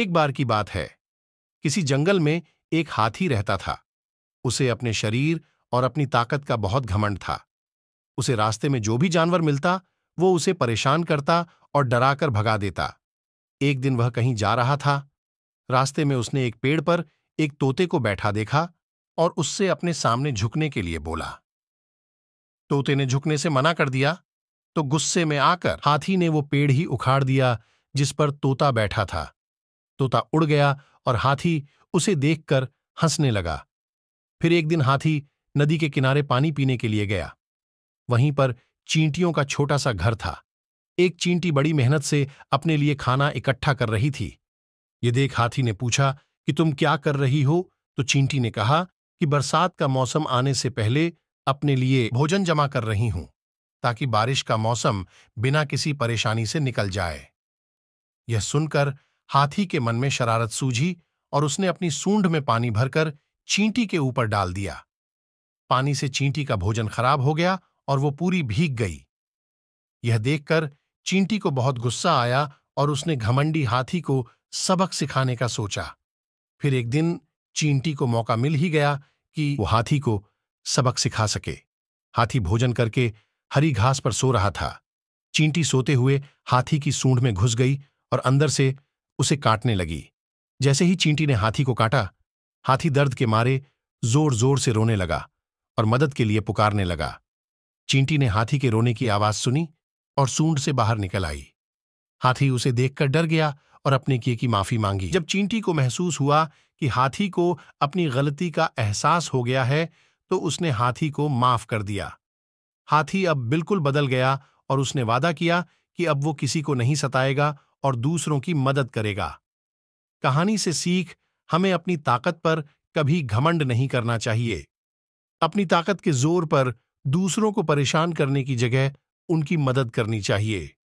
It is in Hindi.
एक बार की बात है किसी जंगल में एक हाथी रहता था उसे अपने शरीर और अपनी ताकत का बहुत घमंड था उसे रास्ते में जो भी जानवर मिलता वो उसे परेशान करता और डराकर भगा देता एक दिन वह कहीं जा रहा था रास्ते में उसने एक पेड़ पर एक तोते को बैठा देखा और उससे अपने सामने झुकने के लिए बोला तोते ने झुकने से मना कर दिया तो गुस्से में आकर हाथी ने वो पेड़ ही उखाड़ दिया जिस पर तोता बैठा था तोता उड़ गया और हाथी उसे देखकर हंसने लगा फिर एक दिन हाथी नदी के किनारे पानी पीने के लिए गया वहीं पर चींटियों का छोटा सा घर था एक चींटी बड़ी मेहनत से अपने लिए खाना इकट्ठा कर रही थी ये देख हाथी ने पूछा कि तुम क्या कर रही हो तो चींटी ने कहा कि बरसात का मौसम आने से पहले अपने लिए भोजन जमा कर रही हूं ताकि बारिश का मौसम बिना किसी परेशानी से निकल जाए यह सुनकर हाथी के मन में शरारत सूझी और उसने अपनी सूंड में पानी भरकर चींटी के ऊपर डाल दिया पानी से चींटी का भोजन खराब हो गया और वो पूरी भीग गई यह देखकर चींटी को बहुत गुस्सा आया और उसने घमंडी हाथी को सबक सिखाने का सोचा फिर एक दिन चींटी को मौका मिल ही गया कि वो हाथी को सबक सिखा सके हाथी भोजन करके हरी घास पर सो रहा था चींटी सोते हुए हाथी की सूंड में घुस गई और अंदर से उसे काटने लगी जैसे ही चींटी ने हाथी को काटा हाथी दर्द के मारे जोर जोर से रोने लगा और मदद के लिए पुकारने लगा चींटी ने हाथी के रोने की आवाज सुनी और सूंड से बाहर निकल आई हाथी उसे देखकर डर गया और अपने किए की माफी मांगी जब चींटी को महसूस हुआ कि हाथी को अपनी गलती का एहसास हो गया है तो उसने हाथी को माफ कर दिया हाथी अब बिल्कुल बदल गया और उसने वादा किया कि अब वो किसी को नहीं सताएगा और दूसरों की मदद करेगा कहानी से सीख हमें अपनी ताकत पर कभी घमंड नहीं करना चाहिए अपनी ताकत के जोर पर दूसरों को परेशान करने की जगह उनकी मदद करनी चाहिए